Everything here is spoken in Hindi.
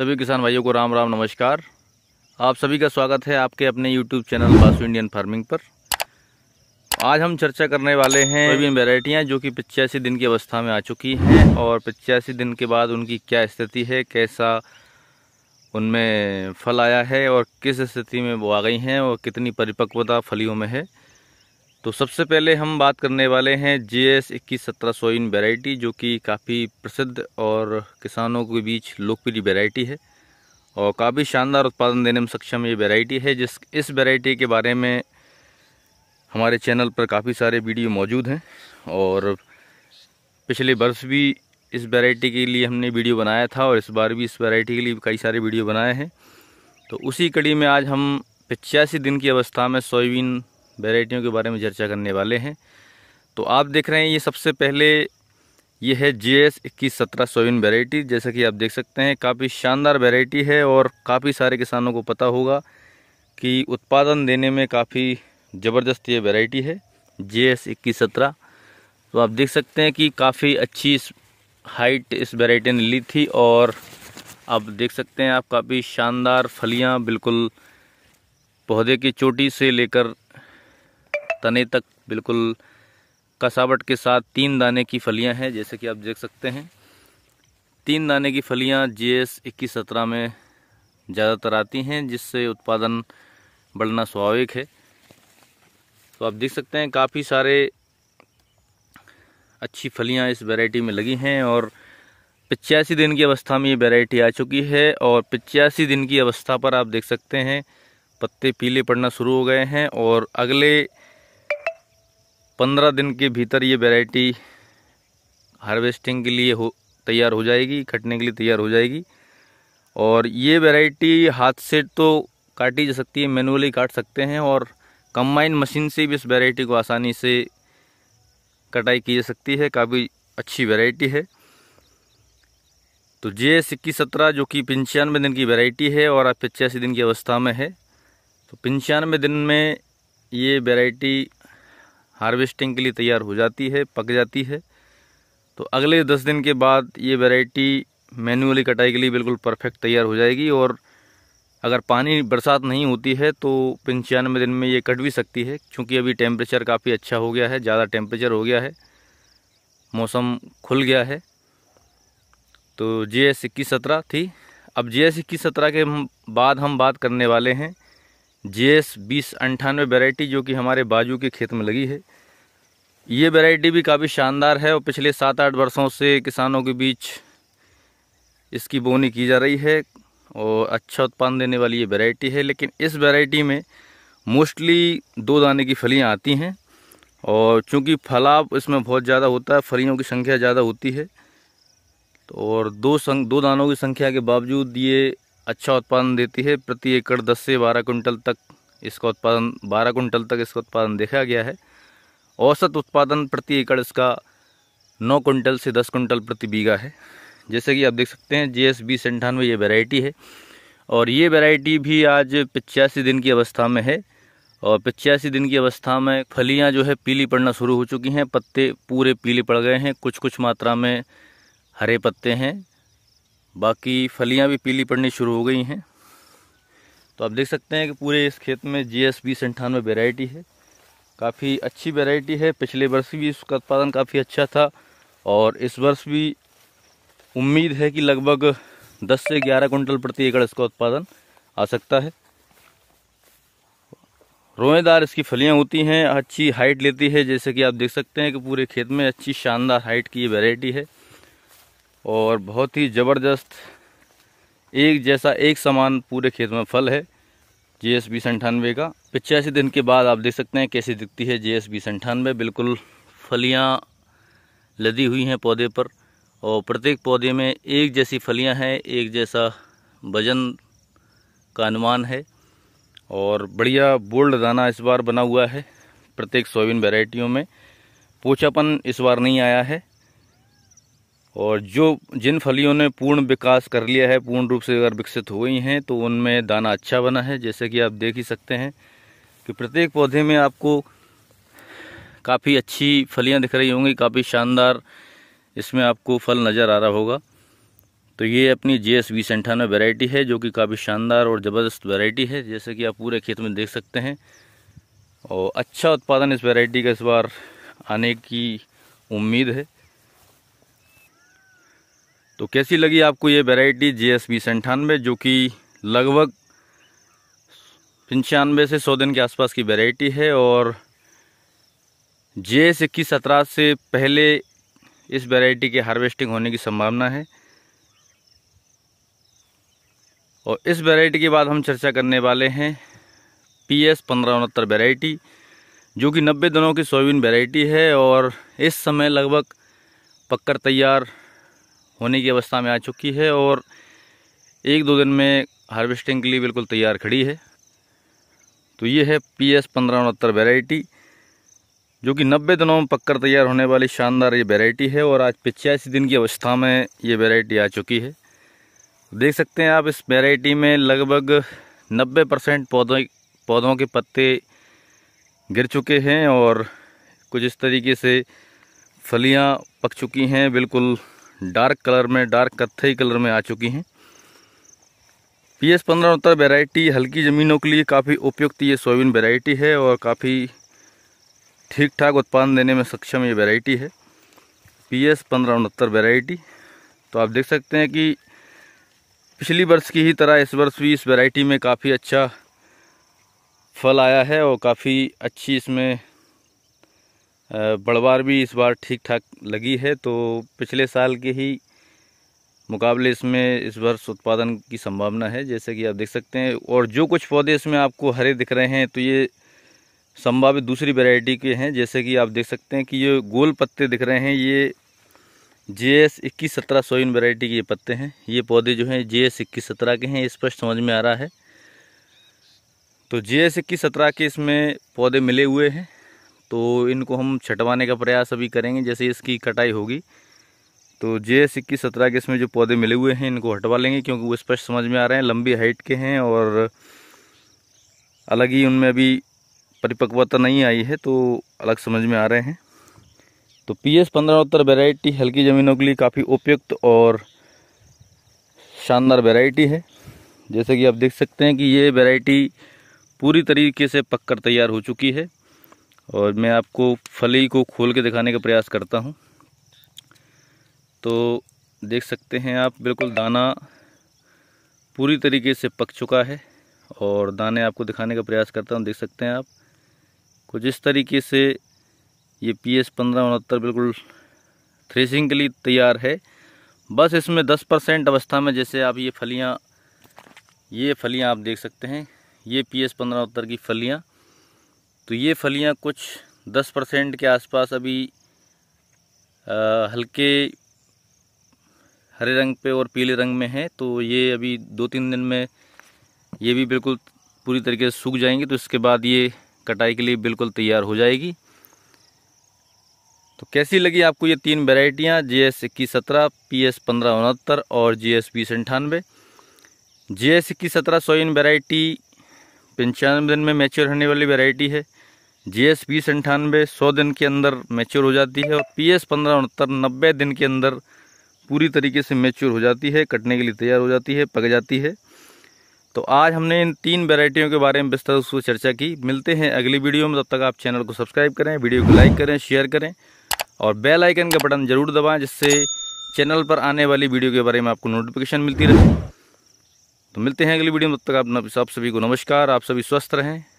सभी किसान भाइयों को राम राम नमस्कार आप सभी का स्वागत है आपके अपने YouTube channel Basu Indian farming पर आज हम चर्चा करने वाले हैं विभिन्न वेराइटियाँ जो कि पचासी दिन की अवस्था में आ चुकी हैं और पचासी दिन के बाद उनकी क्या स्थिति है कैसा उनमें फल आया है और किस स्थिति में वो आ गई हैं और कितनी परिपक्वता फलियों में है तो सबसे पहले हम बात करने वाले हैं जे एस इक्कीस सत्रह सौ इन वेराइटी जो कि काफ़ी प्रसिद्ध और किसानों के बीच लोकप्रिय वेराइटी है और काफ़ी शानदार उत्पादन देने में सक्षम ये वेराइटी है जिस इस वेराइटी के बारे में हमारे चैनल पर काफ़ी सारे वीडियो मौजूद हैं और पिछले वर्ष भी इस वेराइटी के लिए हमने वीडियो बनाया था और इस बार भी इस वेराइटी के लिए कई सारे वीडियो बनाए हैं तो उसी कड़ी में आज हम पचासी दिन की अवस्था में सोयाबीन वेराइटियों के बारे में चर्चा करने वाले हैं तो आप देख रहे हैं ये सबसे पहले ये है जे एस इक्कीस सत्रह सोयाबीन वेराइटी जैसा कि आप देख सकते हैं काफ़ी शानदार वेराइटी है और काफ़ी सारे किसानों को पता होगा कि उत्पादन देने में काफ़ी ज़बरदस्त ये वेराइटी है जे एस इक्कीस सत्रह तो आप देख सकते हैं कि काफ़ी अच्छी इस हाइट इस वेराइटी ने ली थी और आप देख सकते हैं आप काफ़ी शानदार फलियां बिल्कुल पौधे की चोटी से लेकर तने तक बिल्कुल कसावट के साथ तीन दाने की फलियां हैं जैसे कि आप देख सकते हैं तीन दाने की फलियां जी एस इक्कीस सत्रह में ज़्यादातर आती हैं जिससे उत्पादन बढ़ना स्वाभाविक है तो आप देख सकते हैं काफ़ी सारे अच्छी फलियां इस वैरायटी में लगी हैं और पचासी दिन की अवस्था में ये वैरायटी आ चुकी है और पचासी दिन की अवस्था पर आप देख सकते हैं पत्ते पीले पड़ना शुरू हो गए हैं और अगले पंद्रह दिन के भीतर ये वेराइटी हार्वेस्टिंग के लिए हो तैयार हो जाएगी कटने के लिए तैयार हो जाएगी और ये वेराइटी हाथ से तो काटी जा सकती है मैनुअली काट सकते हैं और कंबाइन मशीन से भी इस वेराइटी को आसानी से कटाई की जा सकती है काफ़ी अच्छी वेराइटी है तो जे एस इक्कीस सत्रह जो कि पंचानवे दिन की वेराइटी है और आप पचासी दिन की अवस्था में है तो पंचानवे दिन में ये वेराइटी हार्वेस्टिंग के लिए तैयार हो जाती है पक जाती है तो अगले दस दिन के बाद ये वैरायटी मैनुअली कटाई के लिए बिल्कुल परफेक्ट तैयार हो जाएगी और अगर पानी बरसात नहीं होती है तो पंचानवे दिन में ये कट भी सकती है क्योंकि अभी टेम्परेचर काफ़ी अच्छा हो गया है ज़्यादा टेम्परेचर हो गया है मौसम खुल गया है तो जी एस इक्कीस सत्रह थी अब जी एस इक्कीस सत्रह के बाद हम बात करने वाले हैं जे एस बीस अंठानवे वेराइटी जो कि हमारे बाजू के खेत में लगी है ये वेराइटी भी काफ़ी शानदार है और पिछले सात आठ वर्षों से किसानों के बीच इसकी बोनी की जा रही है और अच्छा उत्पादन देने वाली ये वेराइटी है लेकिन इस वेराइटी में मोस्टली दो दाने की फलियाँ आती हैं और चूँकि फलाव इसमें बहुत ज़्यादा होता है फलियों की संख्या ज़्यादा होती है तो और दो संग दो दानों की संख्या के बावजूद ये अच्छा उत्पादन देती है प्रति एकड़ 10 से 12 कुंटल तक इसका उत्पादन 12 कुंटल तक इसका उत्पादन देखा गया है औसत उत्पादन प्रति एकड़ इसका 9 कुंटल से 10 कुंटल प्रति बीघा है जैसे कि आप देख सकते हैं जी एस बीस अंठानवे ये वेराइटी है और ये वेराइटी भी आज पचासी दिन की अवस्था में है और पचासी दिन की अवस्था में फलियाँ जो है पीली पड़ना शुरू हो चुकी हैं पत्ते पूरे पीले पड़ गए हैं कुछ कुछ मात्रा में हरे पत्ते हैं बाकी फलियां भी पीली पड़नी शुरू हो गई हैं तो आप देख सकते हैं कि पूरे इस खेत में जी एस बीस अंठानवे वेराइटी है काफ़ी अच्छी वेराइटी है पिछले वर्ष भी इसका उत्पादन काफ़ी अच्छा था और इस वर्ष भी उम्मीद है कि लगभग 10 से 11 कुंटल प्रति एकड़ इसका उत्पादन आ सकता है रोएदार इसकी फलियां होती हैं अच्छी हाइट लेती है जैसे कि आप देख सकते हैं कि पूरे खेत में अच्छी शानदार हाइट की ये वेराइटी है और बहुत ही ज़बरदस्त एक जैसा एक समान पूरे खेत में फल है जे एस बीस अंठानवे का पिचासी दिन के बाद आप देख सकते हैं कैसी दिखती है जे एस बीस अंठानवे बिल्कुल फलियाँ लदी हुई हैं पौधे पर और प्रत्येक पौधे में एक जैसी फलियां हैं एक जैसा वजन का अनुमान है और बढ़िया बोल्ड दाना इस बार बना हुआ है प्रत्येक सोयाबीन वेराइटियों में पोछापन इस बार नहीं आया है और जो जिन फलियों ने पूर्ण विकास कर लिया है पूर्ण रूप से अगर विकसित हो गई हैं तो उनमें दाना अच्छा बना है जैसे कि आप देख ही सकते हैं कि प्रत्येक पौधे में आपको काफ़ी अच्छी फलियां दिख रही होंगी काफ़ी शानदार इसमें आपको फल नज़र आ रहा होगा तो ये अपनी जे एस बीस अंठानवे वेराइटी है जो कि काफ़ी शानदार और ज़बरदस्त वेराइटी है जैसे कि आप पूरे खेत में देख सकते हैं और अच्छा उत्पादन इस वेराइटी का इस बार आने की उम्मीद है तो कैसी लगी आपको ये वेराइटी जे एस बीस अंठानवे जो कि लगभग पंचानवे से सौ दिन के आसपास की वेराइटी है और जे एस इक्कीस सत्रह से पहले इस वेराइटी के हार्वेस्टिंग होने की संभावना है और इस वेराइटी के बाद हम चर्चा करने वाले हैं पी एस पंद्रह उनहत्तर वेराइटी जो कि नब्बे दिनों की सोयाबीन वेराइटी है और इस समय लगभग पक्कर तैयार होने की अवस्था में आ चुकी है और एक दो दिन में हार्वेस्टिंग के लिए बिल्कुल तैयार खड़ी है तो ये है पी एस पंद्रह उनहत्तर वेराइटी जो कि 90 दिनों में पककर तैयार होने वाली शानदार ये वेराइटी है और आज पिचासी दिन की अवस्था में ये वेराइटी आ चुकी है देख सकते हैं आप इस वेराइटी में लगभग 90 परसेंट पौधों पौधों के पत्ते गिर चुके हैं और कुछ इस तरीके से फलियां पक चुकी हैं बिल्कुल डार्क कलर में डार्क कत्थई कलर में आ चुकी हैं पी एस पंद्रह उतर तो वेराइटी हल्की ज़मीनों के लिए काफ़ी उपयुक्त ये सोयाबीन वेराइटी है और काफ़ी ठीक ठाक उत्पादन देने में सक्षम ये वेराइटी है पी एस पंद्रह उनहत्तर वेराइटी तो आप देख सकते हैं कि पिछली वर्ष की ही तरह इस वर्ष भी इस वेराइटी में काफ़ी अच्छा फल आया है और काफ़ी अच्छी इसमें बड़वार भी इस बार ठीक ठाक लगी है तो पिछले साल के ही मुकाबले इसमें इस वर्ष उत्पादन की संभावना है जैसे कि आप देख सकते हैं और जो कुछ पौधे इसमें आपको हरे दिख रहे हैं तो ये संभावित दूसरी वैरायटी के हैं जैसे कि आप देख सकते हैं कि ये गोल पत्ते दिख रहे हैं ये जे एस इक्कीस सत्रह सोइन वेराइटी के ये पत्ते हैं ये पौधे जो हैं जे एस इक्कीस सत्रह के हैं स्पष्ट समझ में आ रहा है तो जे एस इक्कीस सत्रह के इसमें पौधे मिले हुए हैं तो इनको हम छटवाने का प्रयास अभी करेंगे जैसे इसकी कटाई होगी तो जे एस इक्कीस सत्रह के इसमें जो पौधे मिले हुए हैं इनको हटवा लेंगे क्योंकि वो स्पष्ट समझ में आ रहे हैं लंबी हाइट के हैं और अलग ही उनमें अभी परिपक्वता नहीं आई है तो अलग समझ में आ रहे हैं तो पी एस पंद्रह उत्तर वेराइटी हल्की ज़मीनों के लिए काफ़ी उपयुक्त और शानदार वेराइटी है जैसे कि आप देख सकते हैं कि ये वेराइटी पूरी तरीके से पककर तैयार हो चुकी है और मैं आपको फली को खोल के दिखाने का प्रयास करता हूँ तो देख सकते हैं आप बिल्कुल दाना पूरी तरीके से पक चुका है और दाने आपको दिखाने का प्रयास करता हूँ देख सकते हैं आप कुछ इस तरीके से ये पी एस पंद्रह उनहत्तर बिल्कुल थ्रेसिंग के लिए तैयार है बस इसमें दस परसेंट अवस्था में जैसे आप ये फलियाँ ये फलियाँ आप देख सकते हैं ये पी एस पंद्रह उनहत्तर की फलियाँ तो ये फलियां कुछ 10 परसेंट के आसपास अभी आ, हल्के हरे रंग पे और पीले रंग में हैं तो ये अभी दो तीन दिन में ये भी बिल्कुल पूरी तरीके से सूख जाएंगी तो इसके बाद ये कटाई के लिए बिल्कुल तैयार हो जाएगी तो कैसी लगी आपको ये तीन वेराइटियाँ जी एस इक्कीस सत्रह पी एस पंद्रह उनहत्तर और जी एस बीस अंठानवे जी एस इक्कीस सत्रह सोइन वेराइटी पंचानवे दिन में मैच्योर होने वाली वेराइटी है जी एस बीस अंठानवे सौ दिन के अंदर मैच्योर हो जाती है और पी एस पंद्रह उनहत्तर नब्बे दिन के अंदर पूरी तरीके से मैच्योर हो जाती है कटने के लिए तैयार हो जाती है पक जाती है तो आज हमने इन तीन वेराइटियों के बारे में विस्तार से चर्चा की मिलते हैं अगली वीडियो में तब तक आप चैनल को सब्सक्राइब करें वीडियो को लाइक करें शेयर करें और बेल आइकन का बटन ज़रूर दबाएं जिससे चैनल पर आने वाली वीडियो के बारे में आपको नोटिफिकेशन मिलती रहे तो मिलते हैं अगली वीडियो में तब तक आप सभी को नमस्कार आप सभी स्वस्थ रहें